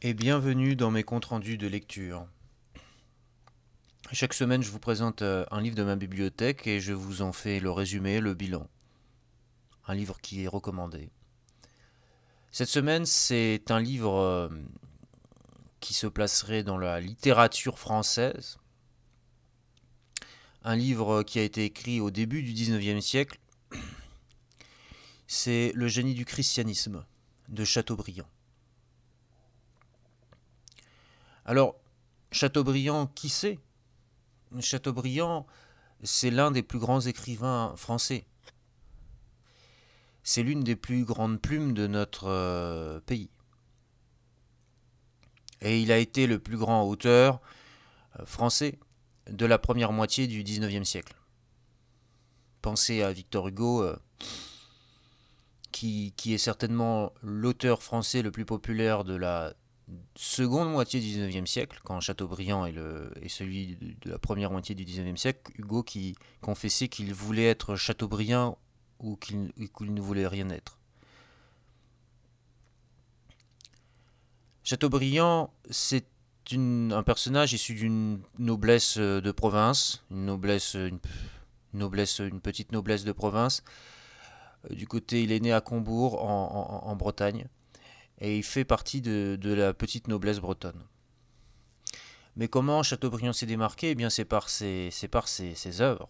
et bienvenue dans mes comptes rendus de lecture. Chaque semaine, je vous présente euh, un livre de ma bibliothèque et je vous en fais le résumé, le bilan. Un livre qui est recommandé. Cette semaine, c'est un livre euh, qui se placerait dans la littérature française. Un livre qui a été écrit au début du 19e siècle. C'est Le génie du christianisme de Chateaubriand. Alors, Chateaubriand, qui c'est Chateaubriand, c'est l'un des plus grands écrivains français. C'est l'une des plus grandes plumes de notre euh, pays. Et il a été le plus grand auteur euh, français de la première moitié du 19e siècle. Pensez à Victor Hugo, euh, qui, qui est certainement l'auteur français le plus populaire de la seconde moitié du 19e siècle, quand Chateaubriand est, le, est celui de la première moitié du 19e siècle, Hugo qui confessait qu'il voulait être Chateaubriand ou qu'il ne voulait rien être. Chateaubriand, c'est un personnage issu d'une noblesse euh, de province, une noblesse, une, noblesse, une petite noblesse de province. Euh, du côté, il est né à Combourg, en Bretagne et il fait partie de, la petite noblesse bretonne. Mais comment Chateaubriand s'est démarqué Eh bien, c'est par, ses, par ses, ses œuvres.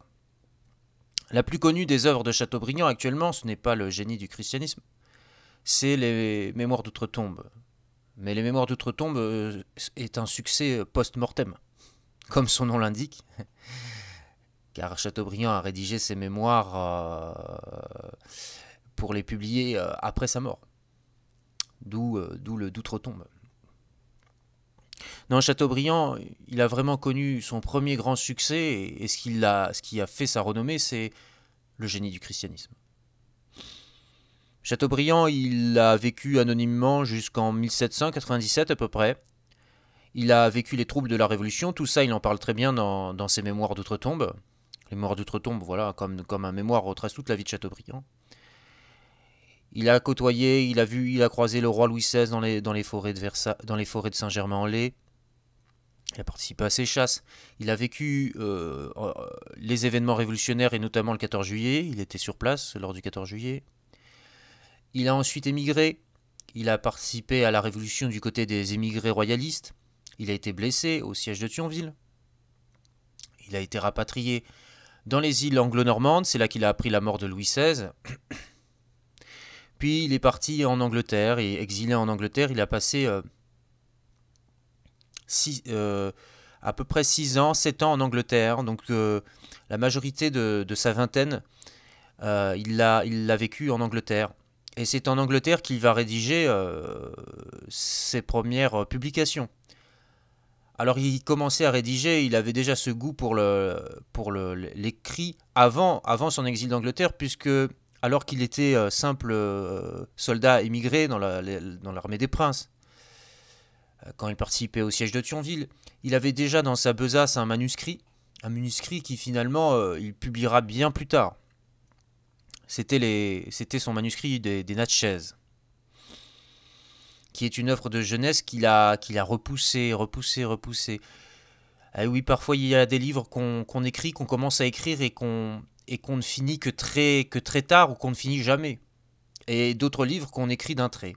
La plus connue des œuvres de Chateaubriand actuellement, ce n'est pas le génie du christianisme, c'est les Mémoires d'outre-tombe. Mais les Mémoires d'outre-tombe euh, est un succès post-mortem, comme son nom l'indique, car Chateaubriand a rédigé ses mémoires euh, pour les publier euh, après sa mort. Euh, d'où le d'outre-tombe. Non, Chateaubriand, il a vraiment connu son premier grand succès et, ce, qui a, ce qui a fait sa renommée, c'est le génie du christianisme. Chateaubriand, il a vécu anonymement jusqu'en 1797 à peu près. Il a vécu les troubles de la Révolution, tout ça il en parle très bien dans, ses mémoires d'outre-tombe. Les mémoires d'outre-tombe, voilà, comme, comme un mémoire retrace toute la vie de Chateaubriand. Il a côtoyé, il a vu, il a croisé le roi Louis XVI dans les, forêts de, dans les forêts de Saint-Germain-en-Laye. Il a participé à ses chasses. Il a vécu euh, les événements révolutionnaires et notamment le 14 juillet. Il était sur place lors du 14 juillet. Il a ensuite émigré. Il a participé à la révolution du côté des émigrés royalistes. Il a été blessé au siège de Thionville. Il a été rapatrié dans les îles anglo-normandes. C'est là qu'il a appris la mort de Louis XVI. Puis il est parti en Angleterre, et exilé en Angleterre, il a passé euh, euh, à peu près 6 ans, 7 ans en Angleterre. Donc euh, la majorité de, sa vingtaine, il l'a vécu en Angleterre. Et c'est en Angleterre qu'il va rédiger ses premières publications. Alors il commençait à rédiger, il avait déjà ce goût pour l'écrit le, pour le, avant, avant son exil d'Angleterre, puisque alors qu'il était euh, simple euh, soldat émigré dans l'armée des princes. Euh, quand il participait au siège de Thionville, il avait déjà dans sa besace un manuscrit, un manuscrit qui finalement il publiera bien plus tard. C'était son manuscrit des, Natchez, qui est une œuvre de jeunesse qu'il a, repoussée, a repoussé, repoussé, eh repoussé. oui, parfois il y a des livres qu'on écrit, qu'on commence à écrire et qu'on et qu'on ne finit que très, que très tard ou qu'on ne finit jamais. Et d'autres livres qu'on écrit d'un trait.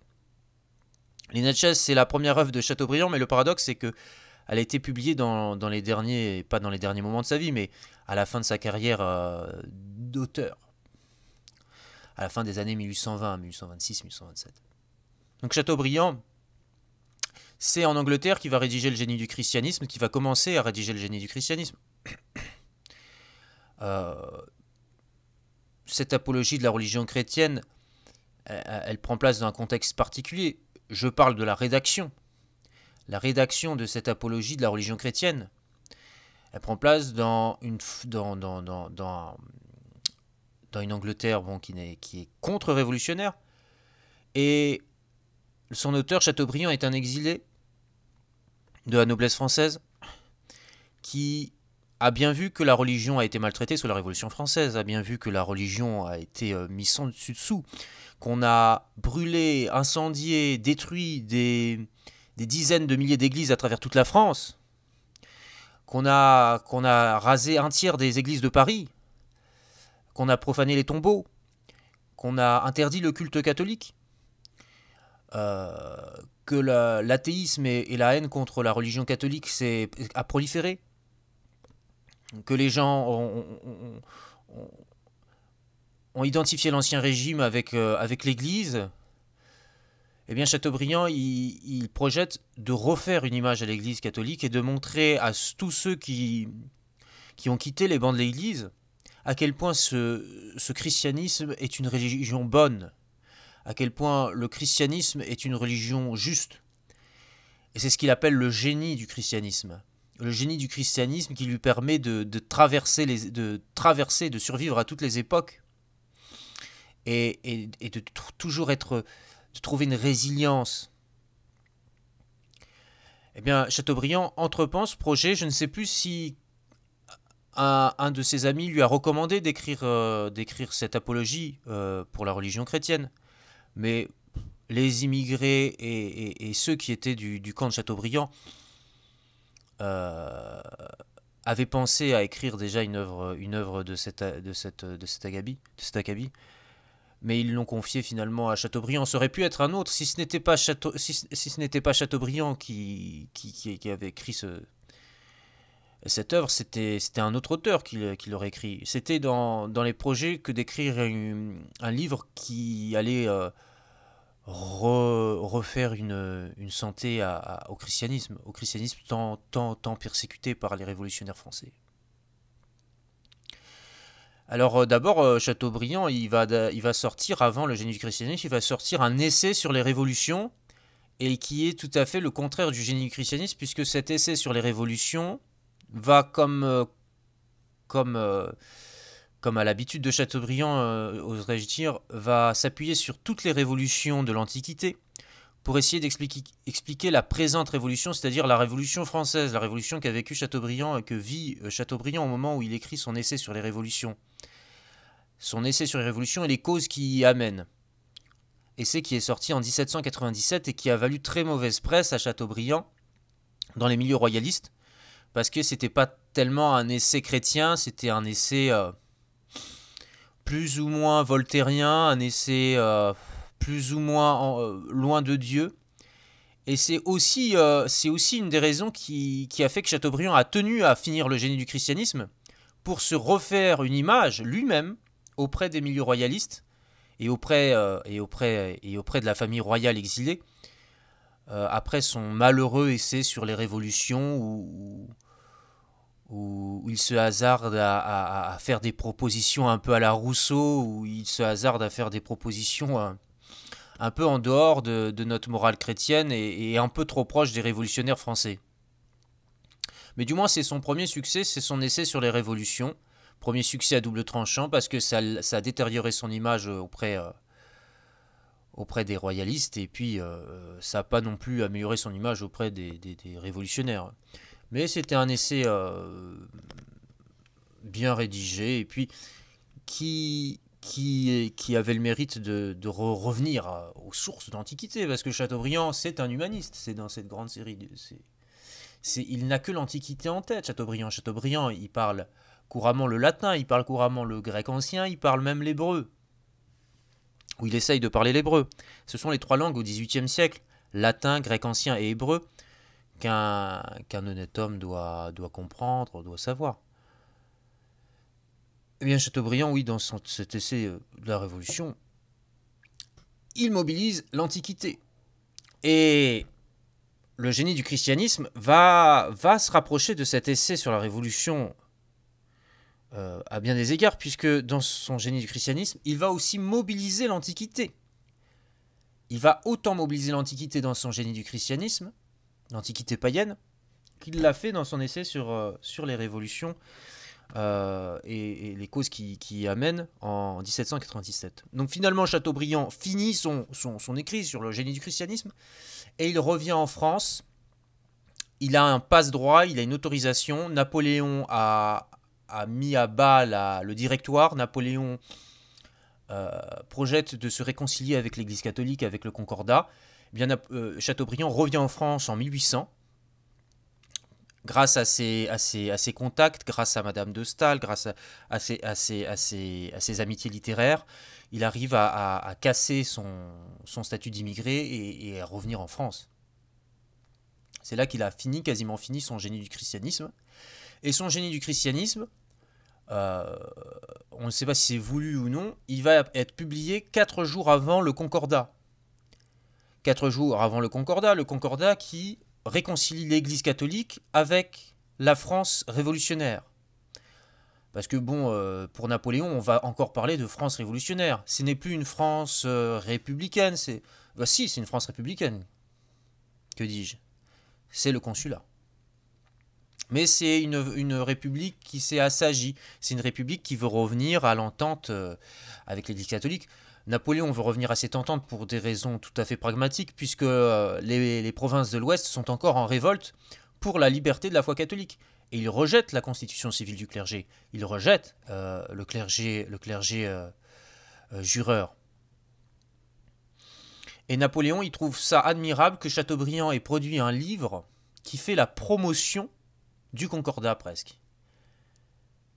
Les Natchez, c'est la première œuvre de Chateaubriand, mais le paradoxe, c'est que elle a été publiée dans, les derniers, pas dans les derniers moments de sa vie, mais à la fin de sa carrière euh, d'auteur, à la fin des années 1820, 1826, 1827. Donc Chateaubriand, c'est en Angleterre qui va rédiger le génie du christianisme, qui va commencer à rédiger le génie du christianisme. Euh, cette apologie de la religion chrétienne, euh, euh, elle, prend place dans un contexte particulier. Je parle de la rédaction. La rédaction de cette apologie de la religion chrétienne, elle prend place dans une, dans, dans, une Angleterre bon, qui, qui est contre-révolutionnaire. Et son auteur, Chateaubriand, est un exilé de la noblesse française qui a bien vu que la religion a été maltraitée sous la Révolution française, a bien vu que la religion a été euh, mise sans dessus dessous, qu'on a brûlé, incendié, détruit des, dizaines de milliers d'églises à travers toute la France, qu'on a, a rasé un tiers des églises de Paris, qu'on a profané les tombeaux, qu'on a interdit le culte catholique, euh, que l'athéisme et, et, la haine contre la religion catholique a proliféré, que les gens ont, identifié l'Ancien Régime avec, euh, avec l'Église, eh bien Chateaubriand, il, projette de refaire une image à l'Église catholique et de montrer à tous ceux qui, qui ont quitté les bancs de l'Église à quel point ce christianisme est une religion bonne, à quel point le christianisme est une religion juste. Et c'est ce qu'il appelle le génie du christianisme le génie du christianisme qui lui permet de, traverser, de traverser, de survivre à toutes les époques et, de toujours être, de trouver une résilience. Eh bien, Chateaubriand entreprend ce projet. Je ne sais plus si un, de ses amis lui a recommandé d'écrire euh, cette apologie euh, pour la religion chrétienne. Mais les immigrés et, ceux qui étaient du, du camp de Chateaubriand euh, avait pensé à écrire déjà une œuvre, une œuvre de, de, cette, de, cet agabi, de cet acabit, mais ils l'ont confié finalement à Chateaubriand. Ça aurait pu être un autre si ce n'était pas, si, ce n'était pas Chateaubriand qui, qui, avait écrit ce, cette œuvre, c'était, c'était un autre auteur qui, qui l'aurait écrit. C'était dans, les projets que d'écrire un, livre qui allait... Euh, refaire une, santé au christianisme, au christianisme tant, tant, tant persécuté par les révolutionnaires français. Alors euh, d'abord, euh, Chateaubriand, il va, il va sortir, avant le génie du christianisme, il va sortir un essai sur les révolutions, et qui est tout à fait le contraire du génie du christianisme, puisque cet essai sur les révolutions va comme... Euh, comme comme à l'habitude de Chateaubriand, euh, oserais-je dire, va s'appuyer sur toutes les révolutions de l'Antiquité pour essayer d'expliquer la présente révolution, c'est-à-dire la révolution française, la révolution qu'a vécu Chateaubriand et que vit euh, Chateaubriand au moment où il écrit son essai sur les révolutions. Son essai sur les révolutions et les causes qui y amènent. Essai qui est sorti en 1797 et qui a valu très mauvaise presse à Chateaubriand dans les milieux royalistes, parce que c'était pas tellement un essai chrétien, c'était un essai euh, plus ou moins voltairien, un essai euh, plus ou moins euh, loin de Dieu. Et c'est aussi, euh, aussi une des raisons qui, a fait que Chateaubriand a tenu à finir le génie du christianisme pour se refaire une image lui-même auprès des milieux royalistes et auprès, et auprès, et auprès de la famille royale exilée après son malheureux essai sur les révolutions ou, où, il se hasarde à, faire des propositions un peu à la Rousseau, où il se hasarde à faire des propositions euh, un, peu en dehors de, notre morale chrétienne et, un peu trop proche des révolutionnaires français. Mais du moins, c'est son premier succès, c'est son essai sur les révolutions. Premier succès à double tranchant parce que ça, a détérioré son image euh, auprès, des royalistes et puis euh, ça n'a pas non plus amélioré son image auprès des révolutionnaires. Mais c'était un essai euh, bien rédigé et puis qui, qui, qui avait le mérite de, revenir euh, aux sources d'Antiquité, parce que Chateaubriand, c'est un humaniste, c'est dans cette grande série. De, il n'a que l'Antiquité en tête, Chateaubriand. Chateaubriand, il parle couramment le latin, il parle couramment le grec ancien, il parle même l'hébreu, où il essaye de parler l'hébreu. Ce sont les trois langues au XVIIIe siècle, latin, grec ancien et hébreu, qu'un honnête homme doit, comprendre, doit savoir. Eh bien, Chateaubriand, oui, dans cet essai euh, de la Révolution, il mobilise l'Antiquité. Et le génie du christianisme va, va se rapprocher de cet essai sur la Révolution euh, à bien des égards, puisque dans son génie du christianisme, il va aussi mobiliser l'Antiquité. Il va autant mobiliser l'Antiquité dans son génie du christianisme l'Antiquité païenne, qu'il l'a fait dans son essai sur, euh, sur les révolutions euh, et, les causes qui, qui, y amènent en 1797. Donc finalement, Chateaubriand finit son, écrit sur le génie du christianisme et il revient en France. Il a un passe-droit, il a une autorisation. Napoléon a, a mis à bas le directoire. Napoléon euh, projette de se réconcilier avec l'Église catholique, avec le Concordat. Euh, Chateaubriand revient en France en 1800 grâce à ses, contacts, grâce à Madame de Stahl, grâce à, ses, amitiés littéraires, il arrive à, casser son, statut d'immigré et, à revenir en France. C'est là qu'il a fini, quasiment fini, son génie du christianisme. Et son génie du christianisme, euh, on ne sait pas si c'est voulu ou non, il va être publié quatre jours avant le Concordat quatre jours avant le Concordat, le Concordat qui réconcilie l'Église catholique avec la France révolutionnaire. Parce que bon, euh, pour Napoléon, on va encore parler de France révolutionnaire. Ce n'est plus une France euh, républicaine, c'est... Bah si, c'est une France républicaine. Que dis-je C'est le consulat. Mais c'est une, république qui s'est assagie. C'est une république qui veut revenir à l'entente euh, avec l'Église catholique. Napoléon veut revenir à cette entente pour des raisons tout à fait pragmatiques, puisque euh, les, provinces de l'Ouest sont encore en révolte pour la liberté de la foi catholique. Et il rejette la constitution civile du clergé. Il rejette euh, le clergé, le clergé euh, jureur. Et Napoléon, il trouve ça admirable que Chateaubriand ait produit un livre qui fait la promotion du concordat presque.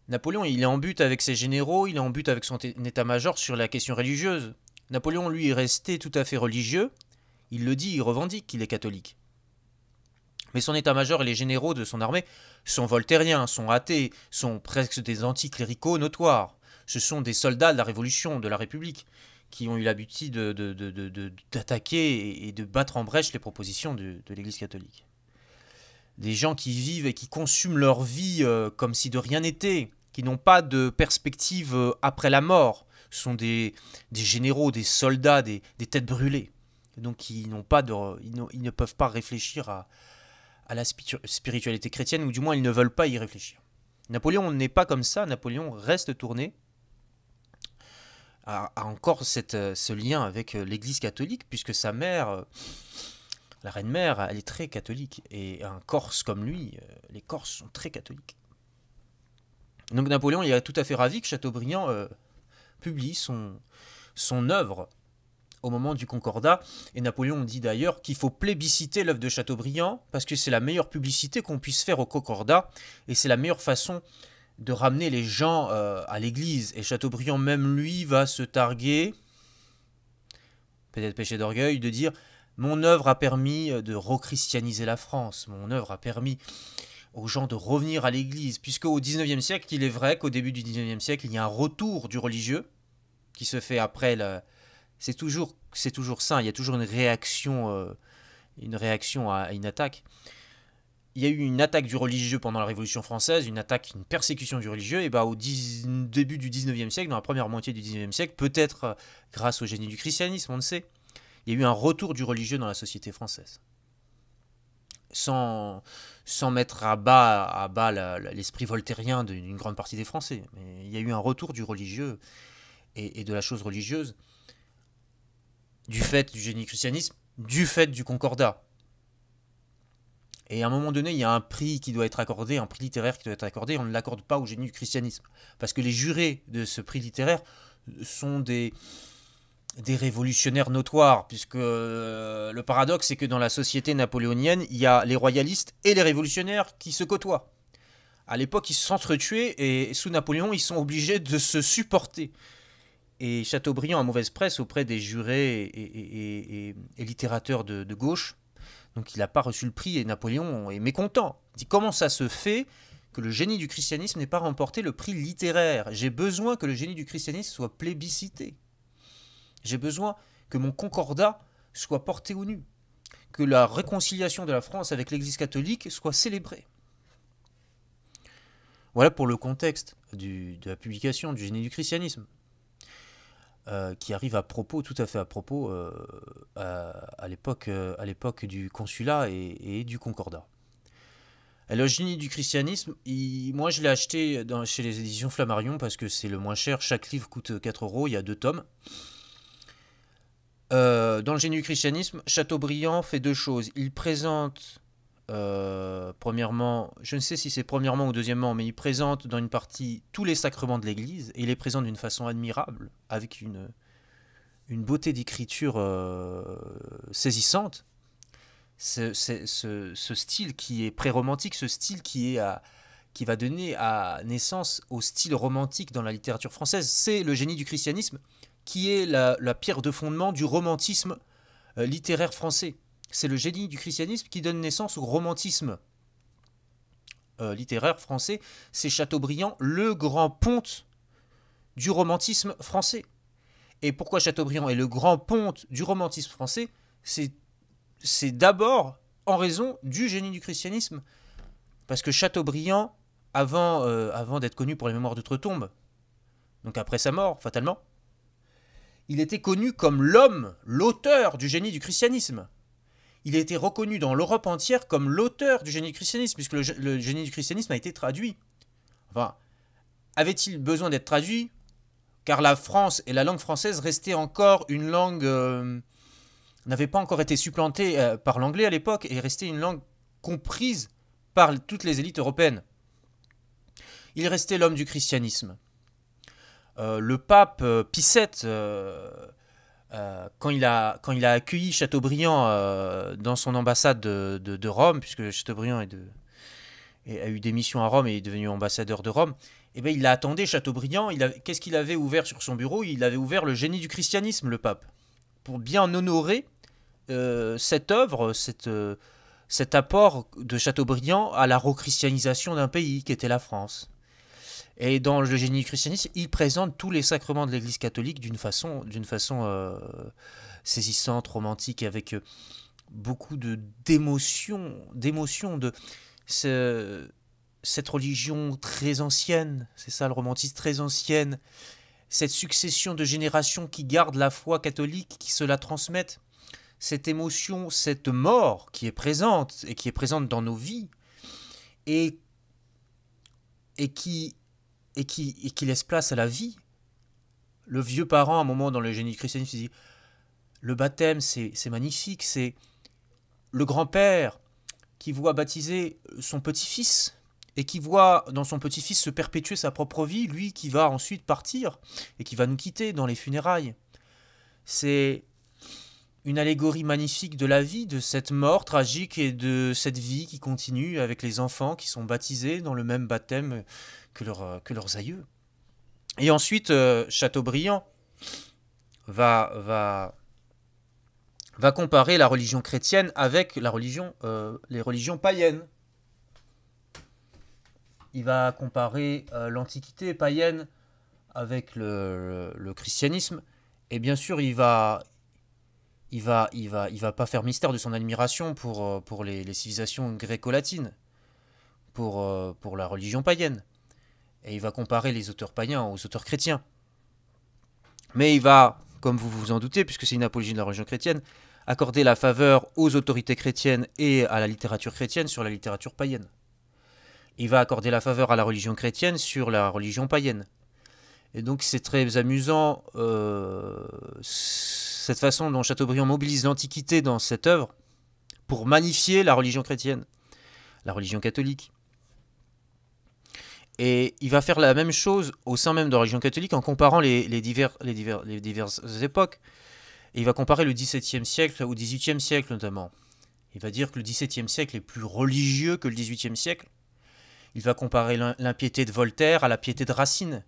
Napoléon, il est en but avec ses généraux, il est en but avec son état-major sur la question religieuse. Napoléon, lui, est resté tout à fait religieux. Il le dit, il revendique qu'il est catholique. Mais son état-major et les généraux de son armée sont voltairiens, sont athées, sont presque des anticléricaux notoires. Ce sont des soldats de la Révolution, de la République, qui ont eu l'habitude d'attaquer et de battre en brèche les propositions de l'Église catholique des gens qui vivent et qui consument leur vie euh, comme si de rien n'était, qui n'ont pas de perspective euh, après la mort, sont des, des généraux, des soldats, des, têtes brûlées. donc ils, n'ont pas de, ils, ne peuvent pas réfléchir à, à la spiritualité chrétienne, ou du moins ils ne veulent pas y réfléchir. Napoléon n'est pas comme ça, Napoléon reste tourné à encore cette, euh, ce lien avec l'Église catholique, puisque sa mère la reine mère, elle est très catholique. Et un Corse comme lui, euh, les Corses sont très catholiques. Donc Napoléon il est tout à fait ravi que Chateaubriand euh, publie son, œuvre au moment du Concordat. Et Napoléon dit d'ailleurs qu'il faut plébisciter l'œuvre de Chateaubriand parce que c'est la meilleure publicité qu'on puisse faire au Concordat et c'est la meilleure façon de ramener les gens euh, à l'Église. Et Chateaubriand même lui va se targuer, peut-être péché d'orgueil, de dire mon œuvre a permis euh, de rechristianiser la France, mon œuvre a permis aux gens de revenir à l'Église, puisque au XIXe siècle, il est vrai qu'au début du XIXe siècle, il y a un retour du religieux qui se fait après C'est toujours, c'est toujours ça, il y a toujours une réaction, euh, une réaction à, une attaque. Il y a eu une attaque du religieux pendant la Révolution française, une attaque, une persécution du religieux, et bah au début du XIXe siècle, dans la première moitié du XIXe siècle, peut-être euh, grâce au génie du christianisme, on ne sait, il y a eu un retour du religieux dans la société française. Sans, mettre à bas, à bas l'esprit voltairien d'une grande partie des Français. Mais il y a eu un retour du religieux et, de la chose religieuse du fait du génie christianisme, du fait du concordat. Et à un moment donné, il y a un prix qui doit être accordé, un prix littéraire qui doit être accordé, on ne l'accorde pas au génie du christianisme. Parce que les jurés de ce prix littéraire sont des, des révolutionnaires notoires, puisque euh, le paradoxe, c'est que dans la société napoléonienne, il y a les royalistes et les révolutionnaires qui se côtoient. À l'époque, ils s'entretuaient et sous Napoléon, ils sont obligés de se supporter. Et Chateaubriand a mauvaise presse auprès des jurés et, littérateurs de, de, gauche. Donc il n'a pas reçu le prix et Napoléon est mécontent. Il dit comment ça se fait que le génie du christianisme n'ait pas remporté le prix littéraire J'ai besoin que le génie du christianisme soit plébiscité. J'ai besoin que mon concordat soit porté au nu, que la réconciliation de la France avec l'Église catholique soit célébrée. Voilà pour le contexte de la publication du génie du christianisme, euh, qui arrive à propos, tout à fait à propos, euh, euh, à, l'époque du consulat et, du concordat. Alors, le génie du christianisme, moi je l'ai acheté chez les éditions Flammarion parce que c'est le moins cher. Chaque livre coûte 4 euros, il y a deux tomes. Euh, dans le génie du christianisme, Chateaubriand fait deux choses. Il présente, euh, premièrement, je ne sais si c'est premièrement ou deuxièmement, mais il présente dans une partie tous les sacrements de l'Église et il les présente d'une façon admirable, avec une, une beauté d'écriture euh, saisissante. Ce, ce, style qui est pré-romantique, ce style qui est qui va donner à naissance au style romantique dans la littérature française, c'est le génie du christianisme qui est la, pierre de fondement du romantisme euh, littéraire français. C'est le génie du christianisme qui donne naissance au romantisme euh, littéraire français. C'est Chateaubriand, le grand ponte du romantisme français. Et pourquoi Chateaubriand est le grand ponte du romantisme français C'est d'abord en raison du génie du christianisme. Parce que Chateaubriand, avant, euh, avant d'être connu pour les mémoires d'outre-tombe, donc après sa mort, fatalement, il était connu comme l'homme, l'auteur du génie du christianisme. Il était été reconnu dans l'Europe entière comme l'auteur du génie du christianisme, puisque le, génie du christianisme a été traduit. Enfin, avait-il besoin d'être traduit Car la France et la langue française restaient encore une langue... Euh, n'avait pas encore été supplantée euh, par l'anglais à l'époque et restait une langue comprise par toutes les élites européennes. Il restait l'homme du christianisme. Euh, le pape euh, Pie euh, quand, il a, accueilli Chateaubriand dans son ambassade de, Rome, puisque Chateaubriand a eu des missions à Rome et est devenu ambassadeur de Rome, eh bien, il a attendu Chateaubriand. Qu'est-ce qu'il avait ouvert sur son bureau Il avait ouvert le génie du christianisme, le pape, pour bien honorer cette œuvre, cet apport de Chateaubriand à la rechristianisation d'un pays qui était la France. Et dans le génie christianisme, il présente tous les sacrements de l'Église catholique d'une façon, d'une façon euh, saisissante, romantique, avec euh, beaucoup de d'émotions d'émotion de cette religion très ancienne, c'est ça le romantisme très ancienne, cette succession de générations qui gardent la foi catholique, qui se la transmettent, cette émotion, cette mort qui est présente et qui est présente dans nos vies et et qui et qui, laisse place à la vie. Le vieux parent, à un moment dans le génie il dit le baptême, c'est magnifique, c'est le grand-père qui voit baptiser son petit-fils et qui voit dans son petit-fils se perpétuer sa propre vie, lui qui va ensuite partir et qui va nous quitter dans les funérailles. C'est une allégorie magnifique de la vie, de cette mort tragique et de cette vie qui continue avec les enfants qui sont baptisés dans le même baptême euh, que, leurs aïeux. Et ensuite, euh, Chateaubriand va, comparer la religion chrétienne avec la religion, euh, les religions païennes. Il va comparer l'antiquité païenne avec le, christianisme. Et bien sûr, il va, va, pas faire mystère de son admiration pour, les, civilisations gréco-latines, pour, pour la religion païenne. Et il va comparer les auteurs païens aux auteurs chrétiens. Mais il va, comme vous vous en doutez, puisque c'est une apologie de la religion chrétienne, accorder la faveur aux autorités chrétiennes et à la littérature chrétienne sur la littérature païenne. Il va accorder la faveur à la religion chrétienne sur la religion païenne. Et donc c'est très amusant euh, cette façon dont Chateaubriand mobilise l'Antiquité dans cette œuvre pour magnifier la religion chrétienne, la religion catholique, et il va faire la même chose au sein même de la religion catholique en comparant les, diverses époques. il va comparer le XVIIe siècle au XVIIIe siècle notamment. Il va dire que le XVIIe siècle est plus religieux que le XVIIIe siècle. Il va comparer l'impiété de Voltaire à la piété de Racine.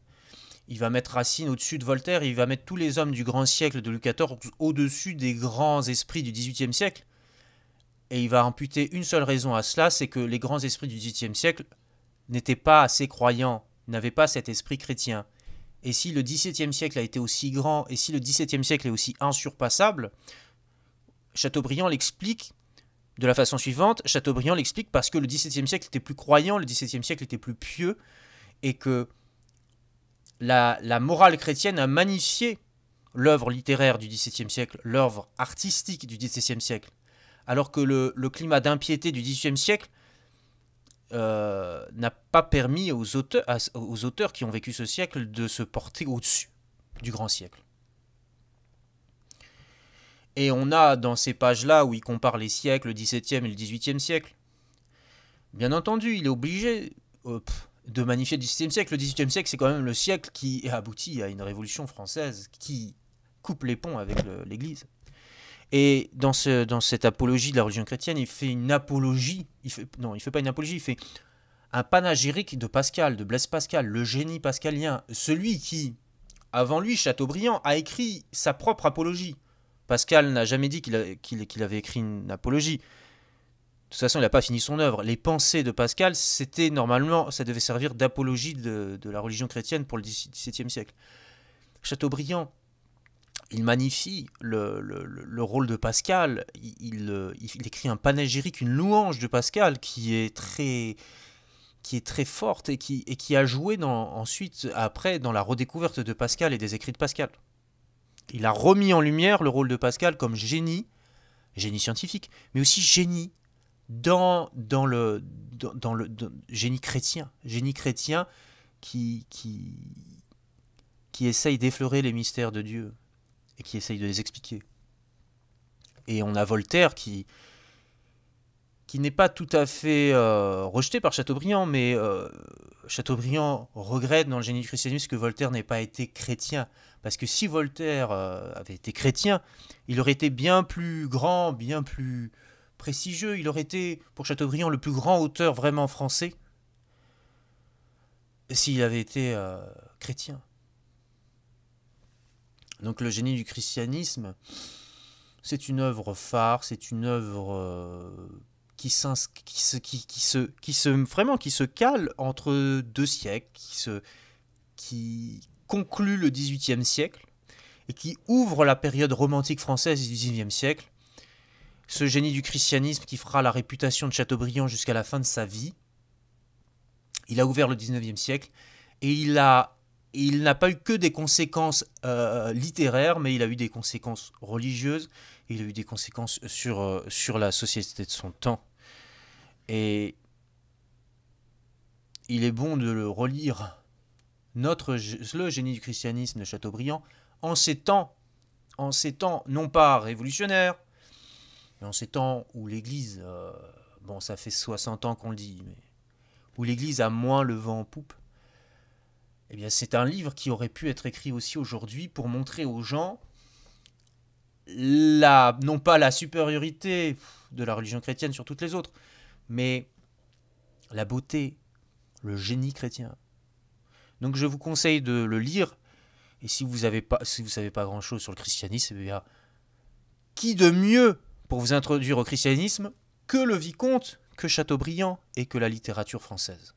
Il va mettre Racine au-dessus de Voltaire il va mettre tous les hommes du grand siècle de Louis XIV au-dessus des grands esprits du XVIIIe siècle. Et il va amputer une seule raison à cela, c'est que les grands esprits du XVIIIe siècle n'étaient pas assez croyants, n'avaient pas cet esprit chrétien. Et si le XVIIe siècle a été aussi grand, et si le XVIIe siècle est aussi insurpassable, Chateaubriand l'explique de la façon suivante. Chateaubriand l'explique parce que le XVIIe siècle était plus croyant, le XVIIe siècle était plus pieux, et que la, morale chrétienne a magnifié l'œuvre littéraire du XVIIe siècle, l'œuvre artistique du XVIIe siècle, alors que le, le climat d'impiété du XVIIIe siècle euh, n'a pas permis aux auteurs, aux auteurs qui ont vécu ce siècle de se porter au-dessus du grand siècle. Et on a dans ces pages-là où il compare les siècles, le XVIIe et le XVIIIe siècle, bien entendu, il est obligé euh, de magnifier le XVIIe siècle. Le XVIIIe siècle, c'est quand même le siècle qui aboutit à une révolution française qui coupe les ponts avec l'Église. Et dans, cette apologie de la religion chrétienne, il fait une apologie, non, il fait pas une apologie, il fait un panagérique de Pascal, de Blaise Pascal, le génie pascalien, celui qui, avant lui, Chateaubriand, a écrit sa propre apologie. Pascal n'a jamais dit qu'il avait écrit une apologie. De toute façon, il n'a pas fini son œuvre. Les pensées de Pascal, c'était normalement, ça devait servir d'apologie de, la religion chrétienne pour le XVIIe siècle. Chateaubriand il magnifie le, rôle de Pascal, il, il, euh, écrit un panégyrique, une louange de Pascal qui est très, qui est très forte et qui, et qui a joué ensuite, après, dans la redécouverte de Pascal et des écrits de Pascal. Il a remis en lumière le rôle de Pascal comme génie, génie scientifique, mais aussi génie dans, dans le, dans, le génie chrétien, génie chrétien qui, qui, qui essaye d'effleurer les mystères de Dieu et qui essaye de les expliquer. Et on a Voltaire qui, qui n'est pas tout à fait euh, rejeté par Chateaubriand, mais euh, Chateaubriand regrette dans le génie du christianisme que Voltaire n'ait pas été chrétien. Parce que si Voltaire euh, avait été chrétien, il aurait été bien plus grand, bien plus prestigieux. Il aurait été, pour Chateaubriand, le plus grand auteur vraiment français s'il avait été chrétien. Donc le génie du christianisme, c'est une œuvre phare, c'est une œuvre euh, qui, qui, se, qui, se, qui se vraiment qui se cale entre deux siècles, qui, se, qui conclut le XVIIIe siècle et qui ouvre la période romantique française du XIXe siècle. Ce génie du christianisme qui fera la réputation de Chateaubriand jusqu'à la fin de sa vie. Il a ouvert le XIXe siècle et il a il n'a pas eu que des conséquences euh, littéraires, mais il a eu des conséquences religieuses, il a eu des conséquences sur, euh, sur la société de son temps. Et il est bon de le relire. Notre, le génie du christianisme de Chateaubriand, en ces temps, en ces temps non pas révolutionnaires, mais en ces temps où l'Église, euh, bon ça fait 60 ans qu'on le dit, mais où l'Église a moins le vent en poupe, eh bien, c'est un livre qui aurait pu être écrit aussi aujourd'hui pour montrer aux gens la, non pas la supériorité de la religion chrétienne sur toutes les autres, mais la beauté, le génie chrétien. Donc je vous conseille de le lire. Et si vous avez pas, si vous savez pas grand chose sur le christianisme, eh qui de mieux pour vous introduire au christianisme que le vicomte, que Chateaubriand et que la littérature française.